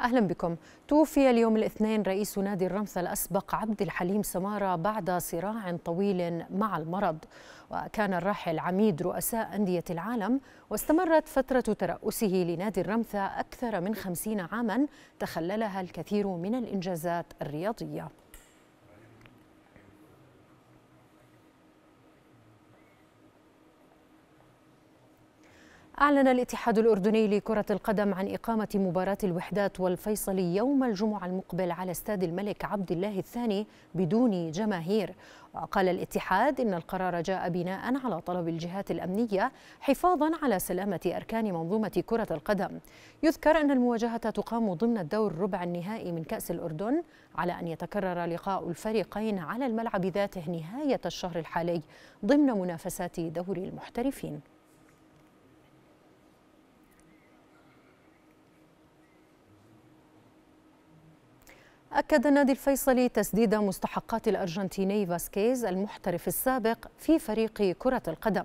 أهلا بكم توفي اليوم الاثنين رئيس نادي الرمثة الأسبق عبد الحليم سمارة بعد صراع طويل مع المرض وكان الراحل عميد رؤساء أندية العالم واستمرت فترة ترأسه لنادي الرمثة أكثر من خمسين عاما تخللها الكثير من الإنجازات الرياضية أعلن الاتحاد الأردني لكرة القدم عن إقامة مباراة الوحدات والفيصلي يوم الجمعة المقبل على استاد الملك عبد الله الثاني بدون جماهير وقال الاتحاد إن القرار جاء بناء على طلب الجهات الأمنية حفاظا على سلامة أركان منظومة كرة القدم يذكر أن المواجهة تقام ضمن الدور ربع النهائي من كأس الأردن على أن يتكرر لقاء الفريقين على الملعب ذاته نهاية الشهر الحالي ضمن منافسات دوري المحترفين أكد النادي الفيصلي تسديد مستحقات الأرجنتيني فاسكيز المحترف السابق في فريق كرة القدم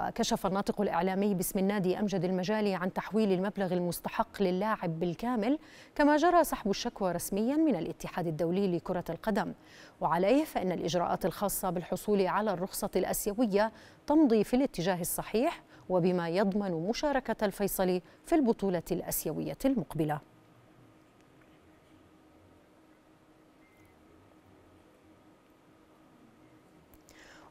وكشف الناطق الإعلامي باسم النادي أمجد المجالي عن تحويل المبلغ المستحق للاعب بالكامل كما جرى سحب الشكوى رسميا من الاتحاد الدولي لكرة القدم وعليه فإن الإجراءات الخاصة بالحصول على الرخصة الأسيوية تمضي في الاتجاه الصحيح وبما يضمن مشاركة الفيصلي في البطولة الأسيوية المقبلة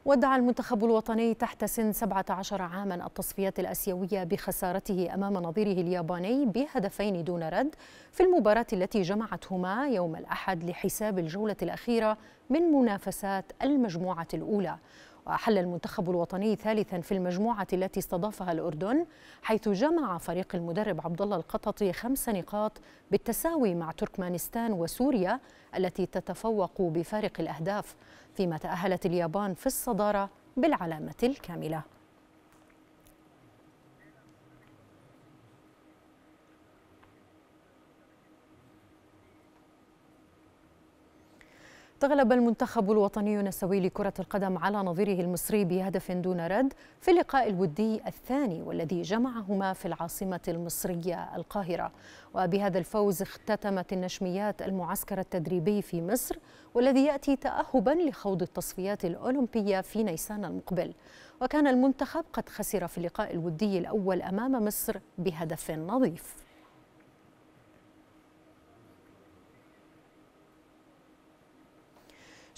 ودع المنتخب الوطني تحت سن 17 عاما التصفيات الآسيوية بخسارته أمام نظيره الياباني بهدفين دون رد في المباراة التي جمعتهما يوم الأحد لحساب الجولة الأخيرة من منافسات المجموعة الأولى وأحل المنتخب الوطني ثالثا في المجموعة التي استضافها الأردن حيث جمع فريق المدرب عبد الله القططي خمس نقاط بالتساوي مع تركمانستان وسوريا التي تتفوق بفارق الأهداف فيما تأهلت اليابان في الصدارة بالعلامة الكاملة تغلب المنتخب الوطني النسوي لكرة القدم على نظيره المصري بهدف دون رد في اللقاء الودي الثاني والذي جمعهما في العاصمة المصرية القاهرة وبهذا الفوز اختتمت النشميات المعسكر التدريبي في مصر والذي يأتي تأهبا لخوض التصفيات الأولمبية في نيسان المقبل وكان المنتخب قد خسر في اللقاء الودي الأول أمام مصر بهدف نظيف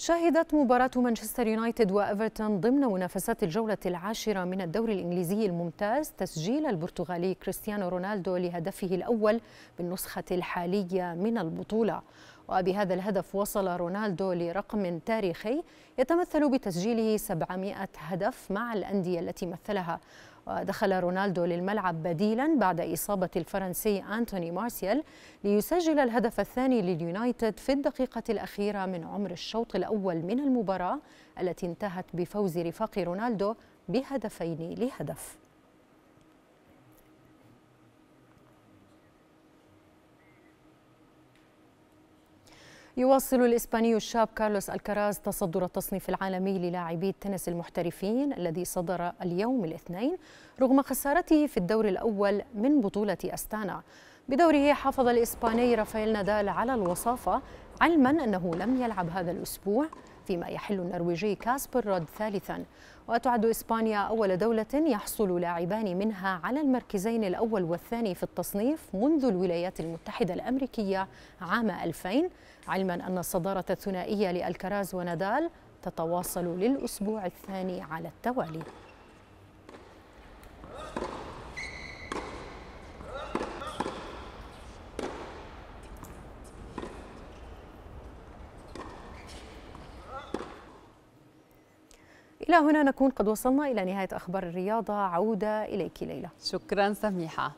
شهدت مباراة مانشستر يونايتد وإيفرتون ضمن منافسات الجولة العاشرة من الدوري الإنجليزي الممتاز تسجيل البرتغالي كريستيانو رونالدو لهدفه الأول بالنسخة الحالية من البطولة وبهذا الهدف وصل رونالدو لرقم تاريخي يتمثل بتسجيله 700 هدف مع الأندية التي مثلها ودخل رونالدو للملعب بديلا بعد إصابة الفرنسي أنتوني مارسيال ليسجل الهدف الثاني لليونايتد في الدقيقة الأخيرة من عمر الشوط الأول من المباراة التي انتهت بفوز رفاق رونالدو بهدفين لهدف يواصل الإسباني الشاب كارلوس الكراز تصدر التصنيف العالمي للاعبي التنس المحترفين الذي صدر اليوم الاثنين رغم خسارته في الدور الأول من بطولة أستانا بدوره حافظ الإسباني رافائيل نادال على الوصافة علما أنه لم يلعب هذا الأسبوع فيما يحل النرويجي كاسبر رود ثالثا وتعد إسبانيا أول دولة يحصل لاعبان منها على المركزين الأول والثاني في التصنيف منذ الولايات المتحدة الأمريكية عام 2000 علما أن الصدارة الثنائية لألكراز ونادال تتواصل للأسبوع الثاني على التوالي إلى هنا نكون قد وصلنا إلى نهاية أخبار الرياضة عودة إليك ليلى شكرا سميحة